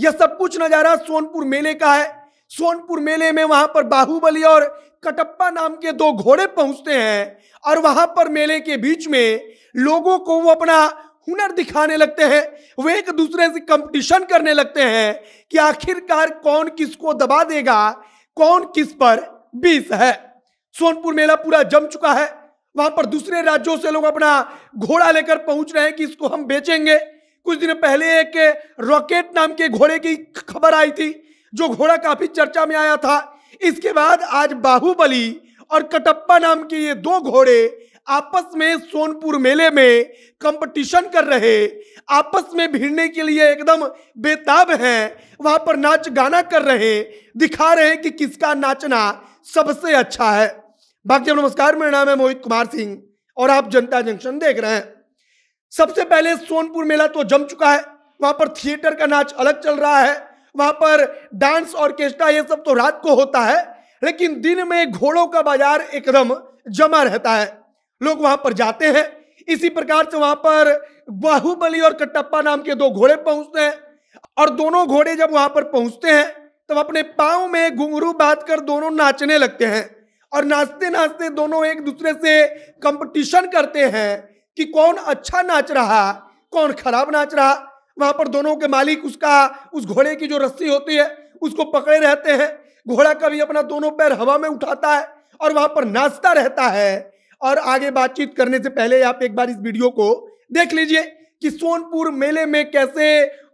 यह सब कुछ नजारा सोनपुर मेले का है सोनपुर मेले में वहां पर बाहुबली और कटप्पा नाम के दो घोड़े पहुंचते हैं और वहां पर मेले के बीच में लोगों को वो अपना हुनर दिखाने लगते हैं वे एक दूसरे से कंपटीशन करने लगते हैं कि आखिरकार कौन किसको दबा देगा कौन किस पर बीस है सोनपुर मेला पूरा जम चुका है वहां पर दूसरे राज्यों से लोग अपना घोड़ा लेकर पहुंच रहे हैं कि इसको हम बेचेंगे कुछ दिन पहले एक रॉकेट नाम के घोड़े की खबर आई थी जो घोड़ा काफी चर्चा में आया था इसके बाद आज बाहुबली और कटप्पा नाम के ये दो घोड़े आपस में सोनपुर मेले में कंपटीशन कर रहे आपस में भिड़ने के लिए एकदम बेताब हैं वहां पर नाच गाना कर रहे दिखा रहे हैं कि किसका नाचना सबसे अच्छा है बाकी नमस्कार मेरा नाम है मोहित कुमार सिंह और आप जनता जंक्शन देख रहे हैं सबसे पहले सोनपुर मेला तो जम चुका है वहां पर थिएटर का नाच अलग चल रहा है वहां पर डांस ऑर्केस्ट्रा ये सब तो रात को होता है लेकिन दिन में घोड़ों का बाजार एकदम जमा रहता है लोग वहां पर जाते हैं इसी प्रकार से वहां पर बाहुबली और कटप्पा नाम के दो घोड़े पहुंचते हैं और दोनों घोड़े जब वहां पर पहुंचते हैं तब तो अपने पाँव में घुंघरू बांध कर दोनों नाचने लगते हैं और नाचते नाचते दोनों एक दूसरे से कंपटीशन करते हैं कि कौन अच्छा नाच रहा कौन खराब नाच रहा वहां पर दोनों के मालिक उसका उस घोड़े की जो रस्सी होती है उसको पकड़े रहते हैं घोड़ा कभी अपना दोनों पैर हवा में उठाता है और वहां पर नाचता रहता है और आगे बातचीत करने से पहले आप एक बार इस वीडियो को देख लीजिए कि सोनपुर मेले में कैसे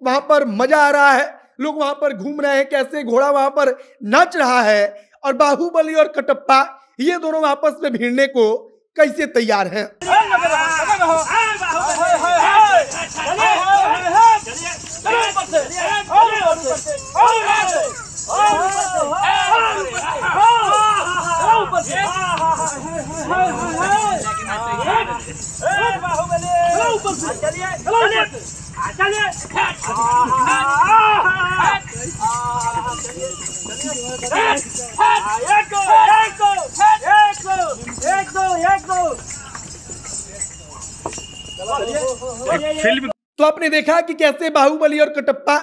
वहां पर मजा आ रहा है लोग वहां पर घूम रहे हैं कैसे घोड़ा वहां पर नाच रहा है और बाहुबली और कटप्पा ये दोनों आपस में भिड़ने को कैसे तैयार हैं हो आए बाहु हाय हाय हाय चलिए हाय चलिए चलो ऊपर से और ऊपर से और ऊपर से और ऊपर से और ऊपर से और ऊपर से हाय हाय हाय ए बाहुबली चलो ऊपर से चलिए चलो ऊपर से चलिए चलिए चलिए एक एक फिल्म तो आपने देखा कि कैसे बाहुबली और कटप्पा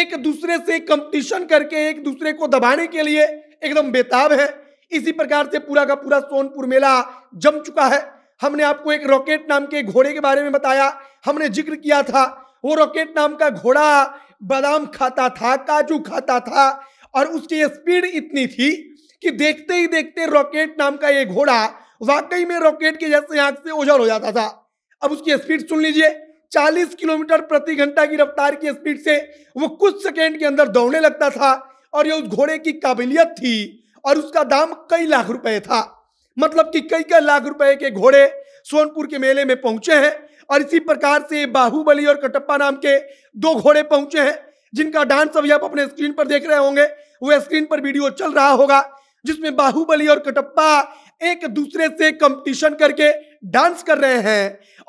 एक दूसरे से कंपटीशन करके एक दूसरे को दबाने के लिए एकदम बेताब है इसी प्रकार से पूरा का पूरा सोनपुर मेला जम चुका है हमने आपको एक रॉकेट नाम के घोड़े के बारे में बताया हमने जिक्र किया था वो रॉकेट नाम का घोड़ा बादाम खाता था काजू खाता था और उसकी स्पीड इतनी थी कि देखते ही देखते रॉकेट नाम का ये घोड़ा वाकई में रॉकेट के जैसे आंख से ओझल हो जाता था अब उसकी स्पीड सुन लीजिए 40 किलोमीटर प्रति घंटा की रफ्तार की स्पीड से वो कुछ सेकेंड के अंदर दौड़ने लगता था और ये उस घोड़े की काबिलियत थी और उसका दाम कई लाख रुपए था मतलब कि कई कई लाख रुपए के घोड़े सोनपुर के मेले में पहुंचे हैं और इसी प्रकार से बाहुबली और कटप्पा नाम के दो घोड़े पहुंचे हैं जिनका डांस अभी आप अपने स्क्रीन पर देख रहे होंगे वो स्क्रीन पर वीडियो चल रहा होगा जिसमें बाहुबली और कटप्पा एक दूसरे से कंपटीशन करके डांस कर रहे हैं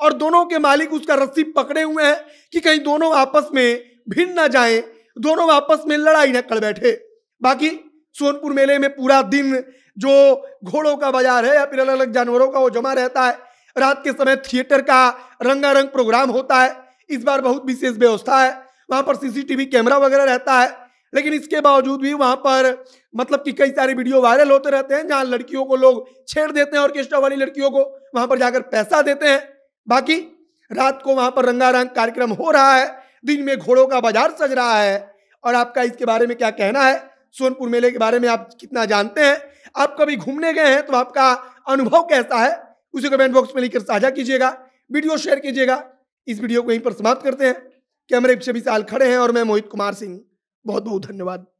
और दोनों के मालिक उसका रस्सी पकड़े हुए हैं कि कहीं दोनों आपस में भिन्न ना जाए दोनों आपस में लड़ाई न कर बैठे बाकी सोनपुर मेले में पूरा दिन जो घोड़ों का बाजार है या फिर अलग अलग जानवरों का वो जमा रहता है रात के समय थिएटर का रंगारंग प्रोग्राम होता है इस बार बहुत विशेष व्यवस्था है वहाँ पर सीसीटीवी कैमरा वगैरह रहता है लेकिन इसके बावजूद भी वहाँ पर मतलब कि कई सारे वीडियो वायरल होते रहते हैं जहां लड़कियों को लोग छेड़ देते हैं ऑर्केस्ट्रा वाली लड़कियों को वहां पर जाकर पैसा देते हैं बाकी रात को वहां पर रंगारंग कार्यक्रम हो रहा है दिन में घोड़ों का बाजार सज रहा है और आपका इसके बारे में क्या कहना है सोनपुर मेले के बारे में आप कितना जानते हैं आप कभी घूमने गए हैं तो आपका अनुभव कैसा है उसे कमेंट बॉक्स में लिखकर साझा कीजिएगा वीडियो शेयर कीजिएगा इस वीडियो को यहीं पर समाप्त करते हैं कैमरे पीछे साल खड़े हैं और मैं मोहित कुमार सिंह बहुत बहुत धन्यवाद